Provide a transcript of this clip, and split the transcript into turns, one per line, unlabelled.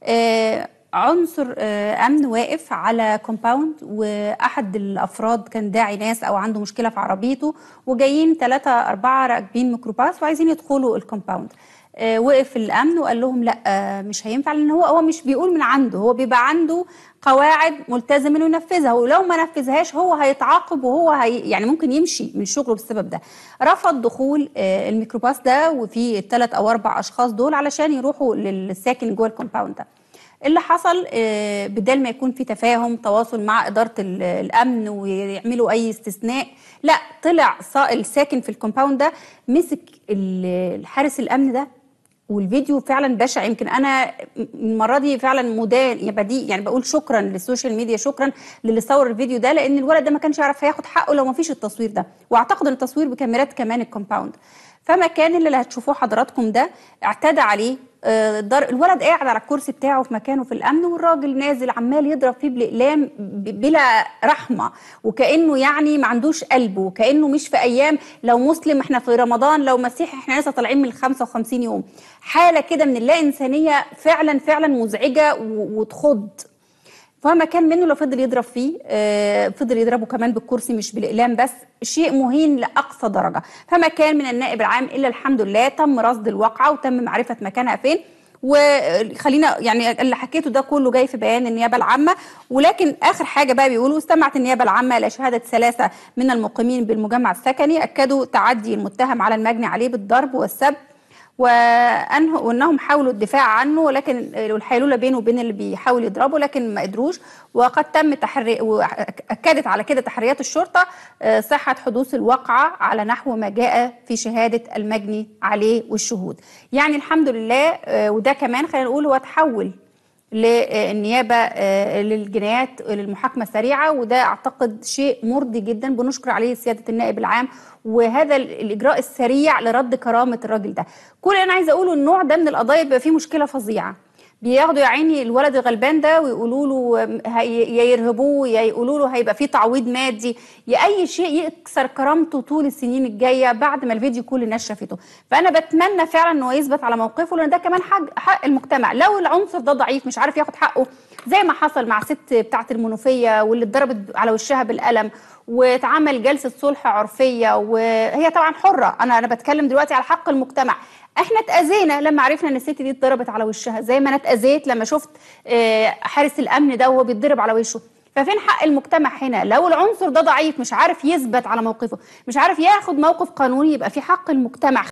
é, عنصر آه، امن واقف على كومباوند واحد الافراد كان داعي ناس او عنده مشكله في عربيته وجايين ثلاثه اربعه راكبين ميكروباص وعايزين يدخلوا الكومباوند آه، وقف الامن وقال لهم لا آه، مش هينفع لان هو هو مش بيقول من عنده هو بيبقى عنده قواعد ملتزم انه ينفذها ولو ما نفذهاش هو هيتعاقب وهو هي يعني ممكن يمشي من شغله بسبب ده رفض دخول الميكروباص ده وفي الثلاث او اربع اشخاص دول علشان يروحوا للساكن جوه الكومباوند ده اللي حصل آه، بدل ما يكون في تفاهم تواصل مع إدارة الأمن ويعملوا أي استثناء لا طلع الساكن في الكومباوند ده مسك الحارس الأمن ده والفيديو فعلا بشع يمكن انا المره دي فعلا مدان بدي يعني بقول شكرا للسوشيال ميديا شكرا للي صور الفيديو ده لان الولد ده ما كانش يعرف هياخد حقه لو ما فيش التصوير ده واعتقد ان التصوير بكاميرات كمان الكومباوند فما كان اللي هتشوفوه حضراتكم ده اعتدى عليه آه، الدار الولد قاعد على الكرسي بتاعه في مكانه في الامن والراجل نازل عمال يضرب فيه بالاقلام بلا رحمه وكانه يعني ما عندوش قلب وكانه مش في ايام لو مسلم احنا في رمضان لو مسيحي احنا لسه طالعين من ال 55 يوم حاله كده من اللا انسانيه فعلا فعلا مزعجه وتخض فما كان منه لو فضل يضرب فيه آه، فضل يضربه كمان بالكرسي مش بالاقلام بس شيء مهين لاقصى درجه فما كان من النائب العام الا الحمد لله تم رصد الواقعه وتم معرفه مكانها فين وخلينا يعني اللي حكيته ده كله جاي في بيان النيابه العامه ولكن اخر حاجه بقى بيقولوا استمعت النيابه العامه الى شهاده ثلاثه من المقيمين بالمجمع السكني اكدوا تعدي المتهم على المجني عليه بالضرب والسب وأنه وانهم حاولوا الدفاع عنه ولكن والحيلوله بينه وبين اللي بيحاول يضربه لكن ما قدروش وقد تم تحري واكدت على كده تحريات الشرطه آه، صحه حدوث الواقعه على نحو ما جاء في شهاده المجني عليه والشهود يعني الحمد لله آه، وده كمان خلينا نقول هو تحول للنيابه آه، للجنايات للمحاكمه السريعه وده اعتقد شيء مرضي جدا بنشكر عليه سياده النائب العام وهذا الاجراء السريع لرد كرامه الراجل ده كل انا عايزه اقوله النوع ده من القضايا بيبقى فيه مشكله فظيعه بياخدوا يا عيني الولد الغلبان ده ويقولوا له يا يرهبوه يا يقولوا له هيبقى في تعويض مادي يا اي شيء يكسر كرامته طول السنين الجايه بعد ما الفيديو كل الناس شافته فانا بتمنى فعلا ان هو يثبت على موقفه لان ده كمان حق, حق المجتمع لو العنصر ده ضعيف مش عارف ياخد حقه زي ما حصل مع ست بتاعه المنوفيه واللي اتضربت على وشها بالقلم واتعمل جلسه صلح عرفيه وهي طبعا حره انا انا بتكلم دلوقتي على حق المجتمع احنا اتاذينا لما عرفنا ان الست دي اتضربت على وشها زي ما انا اتاذيت لما شفت آه، حارس الامن ده وهو بيتضرب على وشه ففين حق المجتمع هنا لو العنصر ده ضعيف مش عارف يثبت على موقفه مش عارف ياخد موقف قانوني يبقى في حق المجتمع